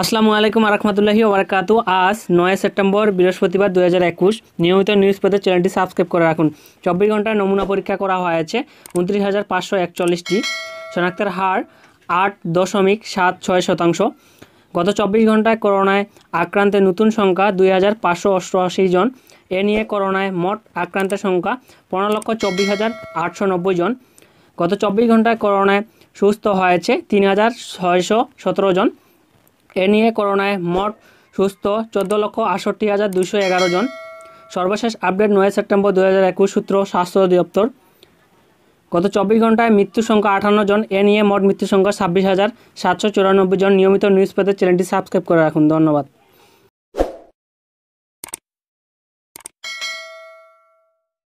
আসসালামু আলাইকুম আরহামতুল্লাহি ওবরাকাত আজ নয় সেপ্টেম্বর বৃহস্পতিবার দু নিয়মিত নিউজ পেতে চ্যানেলটি সাবস্ক্রাইব করে রাখুন চব্বিশ ঘন্টায় নমুনা পরীক্ষা করা হয়েছে উনত্রিশ হাজার পাঁচশো একচল্লিশটি শনাক্তের হার আট দশমিক সাত ছয় শতাংশ গত চব্বিশ ঘন্টায় করোনায় আক্রান্তের নতুন সংখ্যা দুই হাজার পাঁচশো অষ্টআশি জন এ নিয়ে করোনায় মোট আক্রান্তের সংখ্যা পনেরো লক্ষ চব্বিশ হাজার আটশো নব্বই জন গত চব্বিশ ঘন্টায় করোনায় সুস্থ হয়েছে তিন হাজার ছয়শো সতেরো জন এ নিয়ে করোনায় মোট সুস্থ চোদ্দ লক্ষ আটষট্টি হাজার দুশো এগারো জন সর্বশেষ আপডেট নয় সেপ্টেম্বর দু হাজার একুশ সূত্র স্বাস্থ্য অধিদপ্তর গত চব্বিশ ঘন্টায় মৃত্যু সংখ্যা আঠান্ন জন এ নিয়ে মোট মৃত্যু সংখ্যা ছাব্বিশ হাজার সাতশো চুরানব্বই জন নিয়মিত নিউজ পেতে চ্যানেলটি সাবস্ক্রাইব করে রাখুন ধন্যবাদ